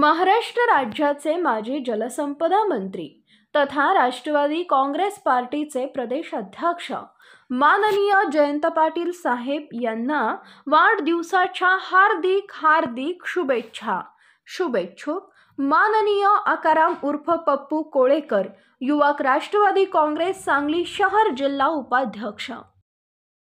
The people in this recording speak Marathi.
महाराष्ट्र राज्याचे माजी जलसंपदा मंत्री तथा राष्ट्रवादी काँग्रेस पार्टीचे प्रदेशाध्यक्ष माननीय जयंत पाटील साहेब यांना वाढदिवसाच्या हार्दिक हार्दिक शुभेच्छा शुभेच्छुक माननीय आकाराम उर्फ पप्पू कोळेकर युवक राष्ट्रवादी काँग्रेस सांगली शहर जिल्हा उपाध्यक्ष